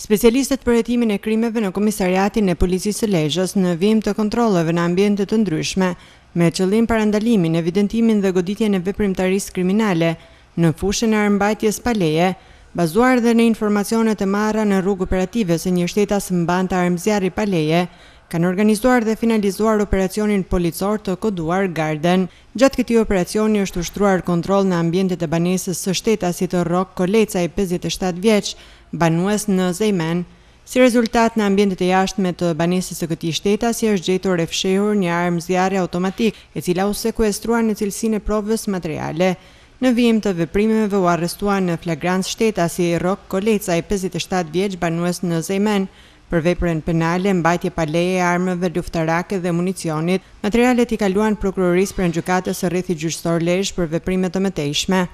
Specialistët për hetimin e krimeve në komisariatin e policisë lejshës në vim të kontroleve në ambjente të ndryshme, me qëllim për andalimin, evidentimin dhe goditjen e veprimtaris kriminale në fushën e rëmbajtjes paleje, bazuar dhe në informacionet e marra në rrug operative se një shtetas mban të armëzjarri paleje, kanë organizuar dhe finalizuar operacionin policor të koduar Garden. Gjatë këti operacioni është ushtruar kontrol në ambjentet e banesës së shtetasit të rok koleca i 57 vjeqë, banues në Zejmen, si rezultat në ambjendit e jashtme të banesis të këti shteta, si është gjetur e fshehur një armë zjarë automatik, e cila u sekuestruar në cilsin e provës materiale. Në vijim të veprimeve u arrestuar në flagrant shtetas i Rok Koleca i 57 vjeq banues në Zejmen, për veprën penale, mbajtje pa leje e armëve luftarake dhe municionit, materialet i kaluan prokuroris për në gjukatës rrithi gjyqësor lejsh për veprimet të mëtejshme.